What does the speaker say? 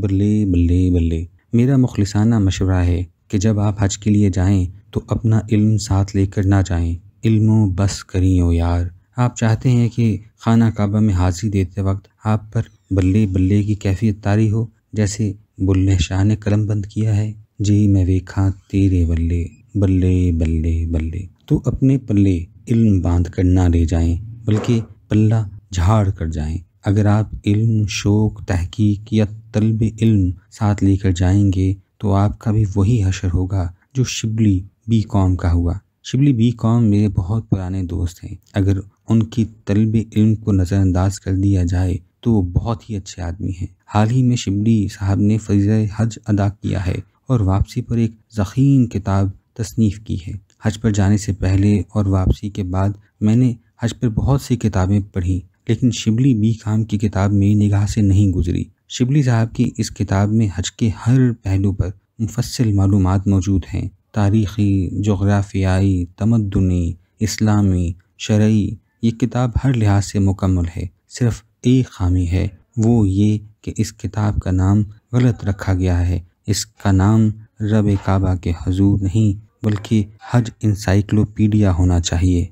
बल्ले बल्ले बल्ले मेरा मुखलसाना मशवरा है कि जब आप हज के लिए जाएं तो अपना इल्म साथ लेकर ना जाएं इल्मो बस करियो यार आप चाहते हैं कि खाना काबा में हाजिरी देते वक्त आप पर बल्ले बल्ले की कैफियत तारी हो जैसे बुल्ले शाह ने कलम बंद किया है जी मैं वेखा तेरे बल्ले बल्ले बल्ले बल्ले तो अपने पल्ले इल्म बांध कर ना ले जाएं बल्कि पल्ला झाड़ कर जाएं अगर आप इल्म शोक़ तहकीक या तलब इल्म साथ लेकर जाएंगे तो आपका भी वही हशर होगा जो शिबली बी कॉम का हुआ शिबली बी कॉम मेरे बहुत पुराने दोस्त हैं अगर उनकी तलब इल्म को नज़रअंदाज कर दिया जाए तो वो बहुत ही अच्छे आदमी हैं हाल ही में शिबली साहब ने फरीज हज अदा किया है और वापसी पर एक जखीम किताब तसनीफ़ की है हज पर जाने से पहले और वापसी के बाद मैंने हज पर बहुत सी किताबें पढ़ी लेकिन शिबली बी काम की किताब मेरी निगाह से नहीं गुजरी शिबली साहब की इस किताब में हज के हर पहलू पर मुफसल मालूम मौजूद हैं तारीखी जोग्राफियाई तमदनी इस्लामी शर्य ये किताब हर लिहाज से मुकम्मल है सिर्फ एक खामी है वो ये कि इस किताब का नाम गलत रखा गया है इसका नाम रब काबा के हजूर नहीं बल्कि हज इंसाइक्लोपीडिया होना चाहिए